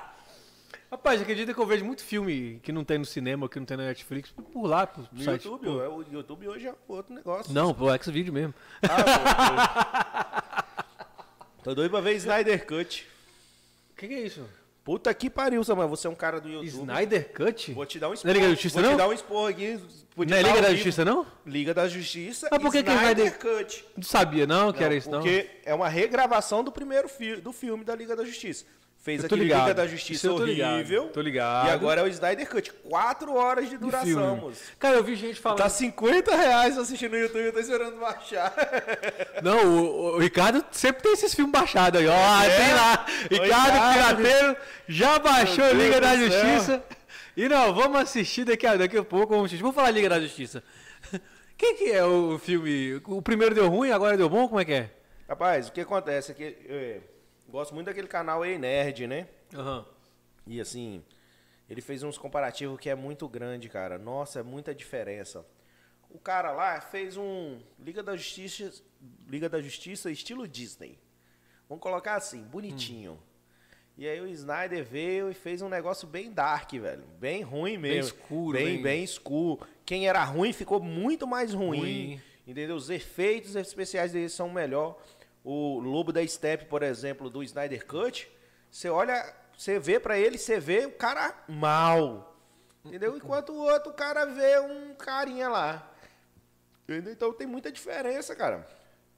Rapaz, acredita que eu vejo muito filme que não tem no cinema, que não tem na Netflix, por lá, por no site. YouTube, é, o YouTube hoje é outro negócio. Não, pro é X-Video mesmo. Ah, Tô doido pra ver Snyder Cut. O que, que é isso? Puta que pariu, Samuel. Você é um cara do YouTube. Snyder Cut? Vou te dar um spoiler. Não é Liga da Justiça, não? Vou te dar um spoiler aqui. Não é Liga da Justiça, não? Liga da Justiça Mas por que Snyder que Snyder Cut. Não sabia, não, que não, era isso, porque não. Porque é uma regravação do primeiro fi do filme da Liga da Justiça. Fez aquele Liga da Justiça Isso horrível. Ligado. Tô ligado. E agora é o Snyder Cut. Quatro horas de duração, moço. Cara, eu vi gente falando. Tá 50 reais assistindo no YouTube, eu tô esperando baixar. [laughs] Não, o, o Ricardo sempre tem esses filmes baixados aí, ó. É. Tem lá. Ricardo Pirateiro já baixou a Liga da Justiça. E não, vamos assistir daqui a, daqui a pouco. Vamos, vamos falar Liga da Justiça. [laughs] Quem que é o filme? O primeiro deu ruim, agora deu bom? Como é que é? Rapaz, o que acontece é que é, Gosto muito daquele canal Ei Nerd, né? Aham. Uhum. E assim, ele fez uns comparativos que é muito grande, cara. Nossa, é muita diferença. O cara lá fez um Liga da Justiça, Liga da Justiça estilo Disney. Vamos colocar assim, bonitinho. Hum. E aí o Snyder veio e fez um negócio bem dark, velho. Bem ruim mesmo. Bem escuro. Bem, bem, bem escuro. Quem era ruim ficou muito mais ruim. ruim. Entendeu? Os efeitos especiais dele são melhor o Lobo da Step, por exemplo, do Snyder Cut, você olha, você vê para ele, você vê o cara mal. Entendeu? Enquanto o outro cara vê um carinha lá. Entendeu? Então tem muita diferença, cara.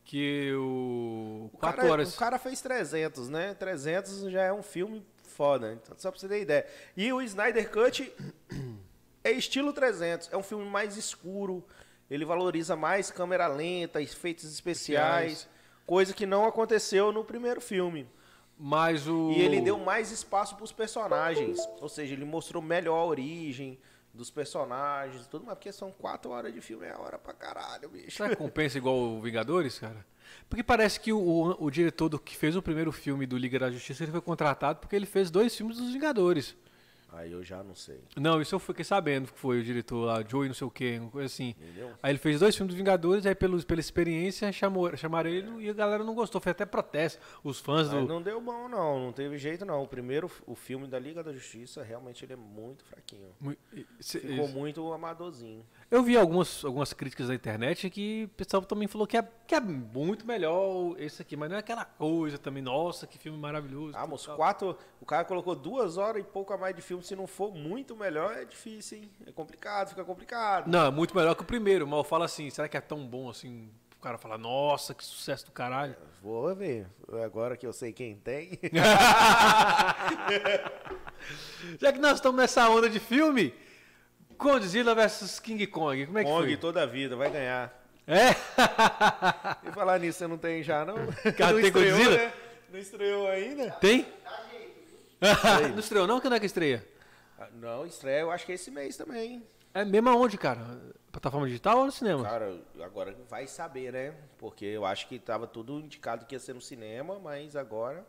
Que o. o Quatro cara, é- horas. O cara fez 300, né? 300 já é um filme foda. Então, só pra você ter ideia. E o Snyder Cut [clears throat] é estilo 300. É um filme mais escuro. Ele valoriza mais câmera lenta, efeitos especiais. especiais coisa que não aconteceu no primeiro filme. Mas o... E ele deu mais espaço para os personagens, ou seja, ele mostrou melhor a origem dos personagens, tudo mais, porque são quatro horas de filme, é hora pra caralho, bicho. Será que compensa igual o Vingadores, cara? Porque parece que o, o, o diretor do, que fez o primeiro filme do Liga da Justiça, ele foi contratado porque ele fez dois filmes dos Vingadores. Aí eu já não sei. Não, isso eu fiquei sabendo que foi o diretor lá, Joey não sei o quê, uma coisa assim. Entendeu? Aí ele fez dois filmes dos Vingadores, aí pelos, pela experiência chamou, chamaram ele é. e a galera não gostou. Foi até protesto, os fãs aí do... Não deu bom não, não teve jeito não. O primeiro, o filme da Liga da Justiça, realmente ele é muito fraquinho. Muito... Ficou isso. muito amadorzinho. Eu vi algumas, algumas críticas na internet que o pessoal também falou que é, que é muito melhor esse aqui, mas não é aquela coisa também, nossa, que filme maravilhoso. Ah, moço, quatro. O cara colocou duas horas e pouco a mais de filme, se não for muito melhor, é difícil, hein? É complicado, fica complicado. Não, é muito melhor que o primeiro, mas eu falo assim, será que é tão bom assim? O cara fala, nossa, que sucesso do caralho. Vou ver. Agora que eu sei quem tem. [laughs] Já que nós estamos nessa onda de filme, Godzilla versus King Kong, como é que Kong foi? Kong toda a vida, vai ganhar. É? [laughs] e falar nisso, você não tem já, não? [laughs] Cara, não tem estreou, Godzilla? Né? Não estreou ainda? Tem? [laughs] não estreou não? Quando é que estreia? Ah, não, estreia eu acho que é esse mês também. É mesmo aonde, cara? Plataforma digital ou no cinema? Cara, agora vai saber, né? Porque eu acho que tava tudo indicado que ia ser no cinema, mas agora...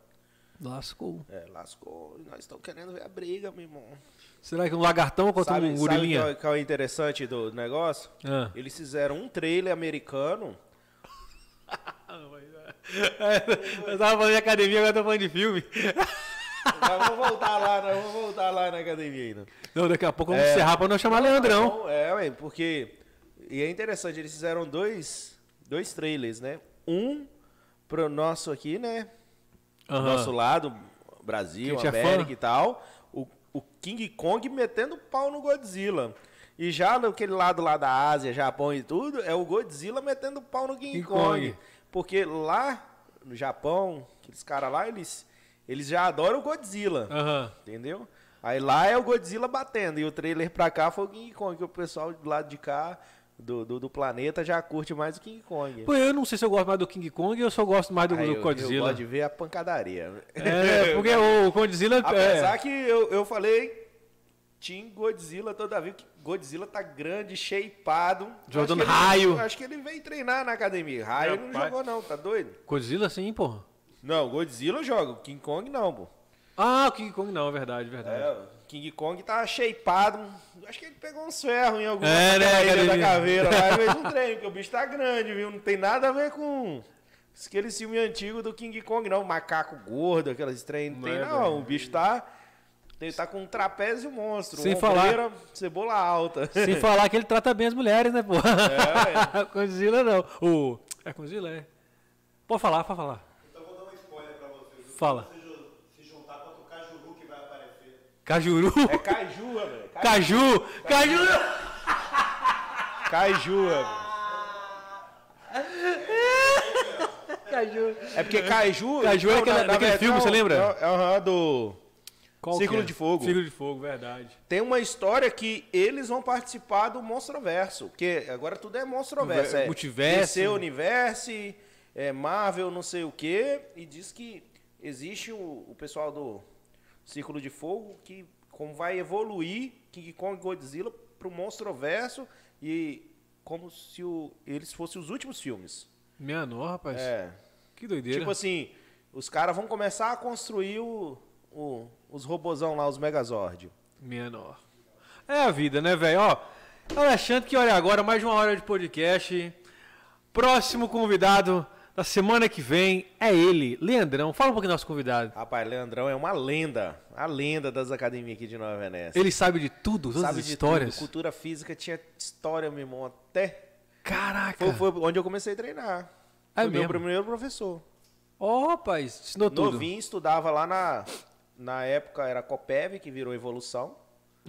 Lascou. É, lascou. Nós estamos querendo ver a briga, meu irmão. Será que um lagartão contra sabe, um gorilinha? Sabe qual, qual é, é interessante do negócio? Ah. Eles fizeram um trailer americano. [laughs] eu tava falando de academia, agora tô falando de filme. Mas vamos voltar lá, né? vamos voltar lá na academia ainda. Não, daqui a pouco vamos é, encerrar pra não chamar não, Leandrão. Não, é, ué, porque. E é interessante, eles fizeram dois, dois trailers, né? Um pro nosso aqui, né? Uhum. Nosso lado, Brasil, é América é e tal o King Kong metendo pau no Godzilla. E já naquele lado lá da Ásia, Japão e tudo, é o Godzilla metendo pau no King, King Kong. Kong. Porque lá no Japão, aqueles caras lá, eles, eles já adoram o Godzilla. Entendeu? Aí lá é o Godzilla batendo. E o trailer pra cá foi o King Kong, que o pessoal do lado de cá do, do, do, planeta já curte mais o King Kong. Pô, eu não sei se eu gosto mais do King Kong ou se eu gosto mais do, ah, do eu, Godzilla. Eu gosto de ver a pancadaria. É, porque o Godzilla... É- Apesar é... que eu, eu falei Team Godzilla todavia, que Godzilla tá grande, shapeado. Jogando raio. acho que ele veio treinar na academia. Raio Meu não pai. jogou não, tá doido? Godzilla sim, pô. Não, Godzilla eu jogo, King Kong não, pô. Ah, o King Kong não, verdade, é verdade. É, é King Kong tá shapeado. Acho que ele pegou uns ferros em alguma é, né, ilha da caveira lá e fez um [laughs] treino, porque o bicho tá grande, viu? Não tem nada a ver com aquele filme antigo do King Kong, não. macaco gordo, aquelas treinos. Não, tem, não. É, o bicho tá. Ele tá com um trapézio monstro, sem falar cebola alta. Sem [laughs] falar que ele trata bem as mulheres, né, pô? É, é. [laughs] Godzilla não. O. É Godzilla, é. Pode falar, pode falar. Então vou dar uma spoiler pra vocês. Fala. Cajuru. É caju, velho. Caju. Caju. Caju, caju. Caju. É porque Caju. Caju é aquele, daquele filme, você lembra? É do. Qual Círculo é? de Fogo. Círculo de Fogo, verdade. Tem uma história que eles vão participar do Monstroverso, porque agora tudo é Monstroverso. É multiverso. DC, Universo, é Marvel, não sei o quê, e diz que existe o, o pessoal do Círculo de Fogo, que como vai evoluir King Kong e Godzilla para o Monstroverso e como se o, eles fossem os últimos filmes. Menor, rapaz. É. Que doideira. Tipo assim, os caras vão começar a construir o, o, os robozão lá, os Megazord. Menor. É a vida, né, velho? Ó, Alexandre, que olha agora, mais uma hora de podcast. Próximo convidado na semana que vem é ele, Leandrão. Fala um pouquinho do nosso convidado. Rapaz, Leandrão é uma lenda, a lenda das academias aqui de Nova Venécia. Ele sabe de tudo, todas sabe as histórias. Tudo. Cultura física tinha história, meu irmão, até. Caraca! Foi, foi onde eu comecei a treinar. É foi mesmo? meu primeiro professor. Ó, oh, rapaz, ensinou Novinho, tudo. Novinho, estudava lá na. Na época era Copev, que virou Evolução.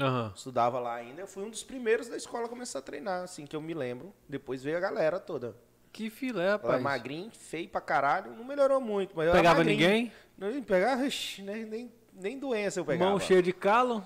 Uhum. Estudava lá ainda. Eu fui um dos primeiros da escola a começar a treinar, assim, que eu me lembro. Depois veio a galera toda. Que filé, é rapaz. era magrinho, feio pra caralho, não melhorou muito. Mas é pegava ninguém? Não, pegava, nem, nem, nem doença eu pegava. Mão cheia de calo?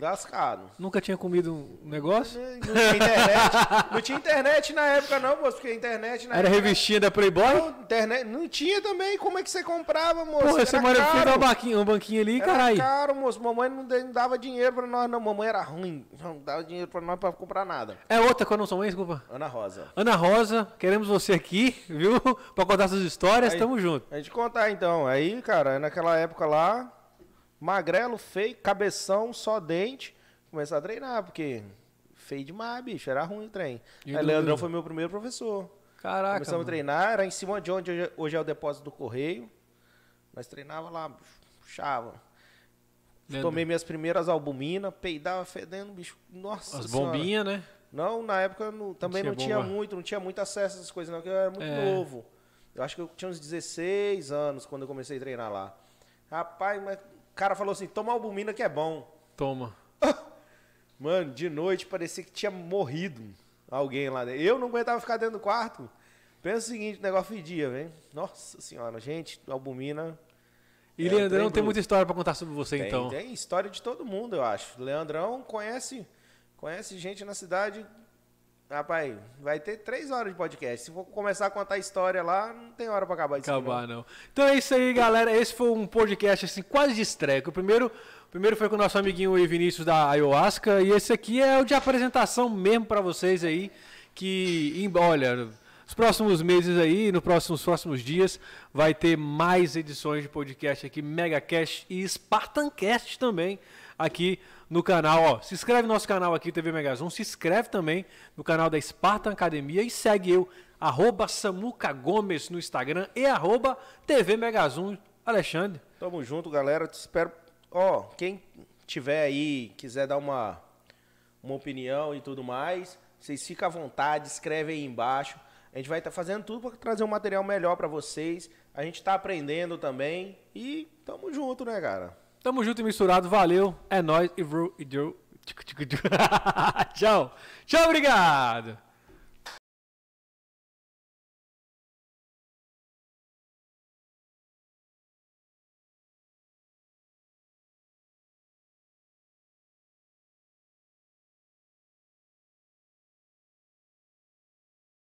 Lascado. Nunca tinha comido um negócio? Não, não tinha internet. não tinha internet na época, não, moço, porque a internet na Era época... revistinha da Playboy? Não, internet, não tinha também. Como é que você comprava, moço? Porra, você mora fez uma banquinha, uma banquinha ali, caralho. caro, moço. Mamãe não dava dinheiro pra nós, não. Mamãe era ruim. Não dava dinheiro pra nós pra comprar nada. É outra, qual não é sou mãe? Desculpa. Ana Rosa. Ana Rosa, queremos você aqui, viu? [laughs] pra contar suas histórias, Aí, tamo junto. A gente contar então. Aí, cara, naquela época lá, Magrelo, feio, cabeção, só dente. Começar a treinar, porque feio demais, bicho. Era ruim o trem. Aí Leandrão foi meu primeiro professor. Caraca. Começamos mano. a treinar, era em cima de onde é, hoje, é o depósito do Correio. Nós treinava lá, puxava. Leandro. Tomei minhas primeiras albuminas, peidava fedendo, bicho. Nossa As bombinhas, né? Não, na época não, também não tinha, não tinha muito, não tinha muito acesso a essas coisas, não, porque eu era muito é. novo. Eu acho que eu tinha uns 16 anos quando eu comecei a treinar lá. Rapaz, mas cara falou assim: toma albumina que é bom. Toma. [laughs] Mano, de noite parecia que tinha morrido alguém lá dentro. Eu não aguentava ficar dentro do quarto. Pensa o seguinte, o negócio fedia, velho. Nossa senhora, gente, albumina. E é Leandrão tem muita história para contar sobre você, tem, então. Tem história de todo mundo, eu acho. Leandrão conhece, conhece gente na cidade Rapaz, vai ter três horas de podcast. Se for começar a contar história lá, não tem hora para acabar isso. Acabar, não. não. Então é isso aí, galera. Esse foi um podcast assim, quase de estreia. O primeiro, o primeiro foi com o nosso amiguinho Vinícius da Ayahuasca. E esse aqui é o de apresentação mesmo para vocês aí. Que, olha, nos próximos meses aí, nos próximos, próximos dias, vai ter mais edições de podcast aqui, Megacast e Spartancast também aqui no canal. Ó, se inscreve no nosso canal aqui, TV Megazon. Se inscreve também no canal da Spartan Academia e segue eu, arroba Samuca Gomes no Instagram e arroba TV Megazon. Alexandre. Tamo junto, galera. Te espero. Ó, quem tiver aí, quiser dar uma, uma opinião e tudo mais, vocês ficam à vontade, escreve aí embaixo. A gente vai estar tá fazendo tudo para trazer um material melhor para vocês. A gente está aprendendo também e tamo junto, né, cara? Tamo junto e misturado, valeu. É nóis. E Drew. [laughs] Tchau. Tchau, obrigado.